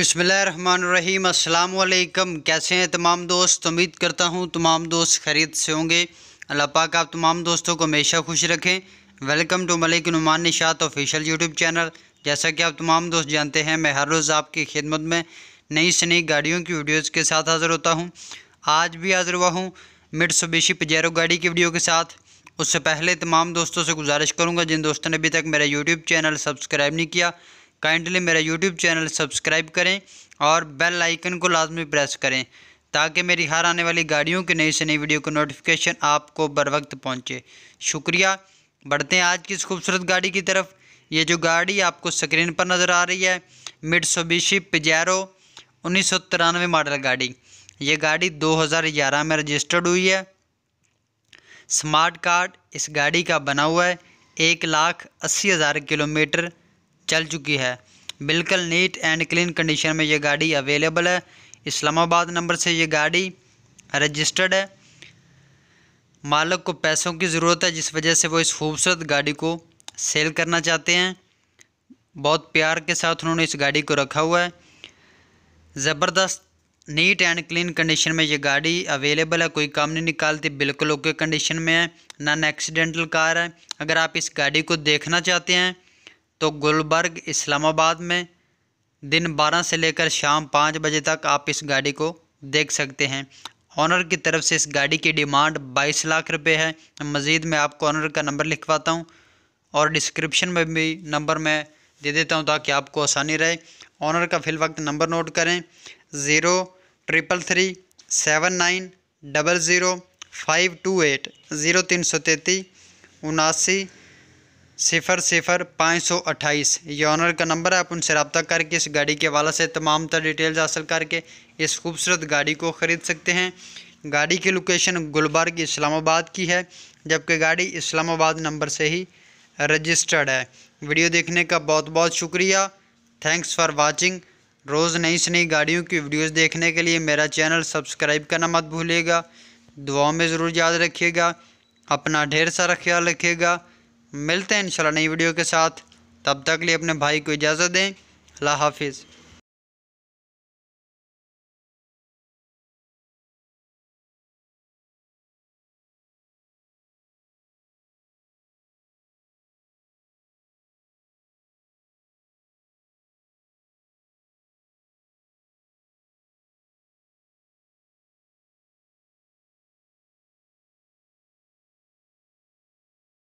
अस्सलाम वालेकुम कैसे हैं तमाम दोस्त उम्मीद करता हूँ तमाम दोस्त खरीद से होंगे अल्लाह पाक आप तमाम दोस्तों को हमेशा खुश रखें welcome to Malik Numan Nishat official YouTube channel जैसा कि आप तमाम दोस्त जानते हैं मैं हर रोज़ आपकी खिदमत में नई से नई गाड़ियों की वीडियोज़ के साथ हाज़िर होता हूँ आज भी हाज़िर हुआ हूँ मिड सुबेशी पजेरो गाड़ी की वीडियो के साथ उससे पहले तमाम दोस्तों से गुजारिश करूँगा जिन दोस्तों ने अभी तक मेरा यूट्यूब चैनल सब्सक्राइब नहीं किया काइंडली मेरा यूट्यूब चैनल सब्सक्राइब करें और बेल आइकन को लाजमी प्रेस करें ताकि मेरी हर आने वाली गाड़ियों की नई से नई वीडियो को नोटिफिकेशन आपको बर वक्त पहुँचे शुक्रिया बढ़ते हैं आज की इस खूबसूरत गाड़ी की तरफ ये जो गाड़ी आपको स्क्रीन पर नज़र आ रही है मिड सोबिशी पिजैरो उन्नीस सौ तिरानवे मॉडल गाड़ी ये गाड़ी 2011 में रजिस्टर्ड हुई है स्मार्ट कार्ड इस गाड़ी का बना हुआ है एक लाख अस्सी हज़ार किलोमीटर चल चुकी है बिल्कुल नीट एंड क्लीन कंडीशन में ये गाड़ी अवेलेबल है इस्लामाबाद नंबर से ये गाड़ी रजिस्टर्ड है मालक को पैसों की ज़रूरत है जिस वजह से वो इस खूबसूरत गाड़ी को सेल करना चाहते हैं बहुत प्यार के साथ उन्होंने इस गाड़ी को रखा हुआ है ज़बरदस्त नीट एंड क्लीन कंडीशन में ये गाड़ी अवेलेबल है कोई काम नहीं निकालती बिल्कुल ओके कंडीशन में है नॉन एक्सीडेंटल कार है अगर आप इस गाड़ी को देखना चाहते हैं तो गुलबर्ग इस्लामाबाद में दिन 12 से लेकर शाम 5 बजे तक आप इस गाड़ी को देख सकते हैं ऑनर की तरफ से इस गाड़ी की डिमांड 22 लाख रुपए है मज़ीद मैं आपको ऑनर का नंबर लिखवाता हूँ और डिस्क्रिप्शन में भी नंबर मैं दे देता हूँ ताकि आपको आसानी रहे ऑनर का फ़िल वक्त नंबर नोट करें zero triple three seven nine double zero five two eight zero तीन सौ तैंतीस उनासी सिफर सिफर पाँच सौ अट्ठाईस ये ऑनर का नंबर है आप उनसे रबता करके इस गाड़ी के वाला से तमाम तर डिटेल्स हासिल करके इस खूबसूरत गाड़ी को ख़रीद सकते हैं गाड़ी की लोकेशन गुलबर्ग इस्लामाबाद की है जबकि गाड़ी इस्लामाबाद नंबर से ही रजिस्टर्ड है वीडियो देखने का बहुत बहुत शुक्रिया थैंक्स फॉर वॉचिंग रोज़ नई से नई गाड़ियों की वीडियोज़ देखने के लिए मेरा चैनल सब्सक्राइब करना मत भूलिएगा दुआओं में ज़रूर याद रखिएगा अपना ढेर सारा ख्याल रखिएगा मिलते हैं इंशाल्लाह नई वीडियो के साथ तब तक लिए अपने भाई को इजाज़त दें अल्लाह हाफिज़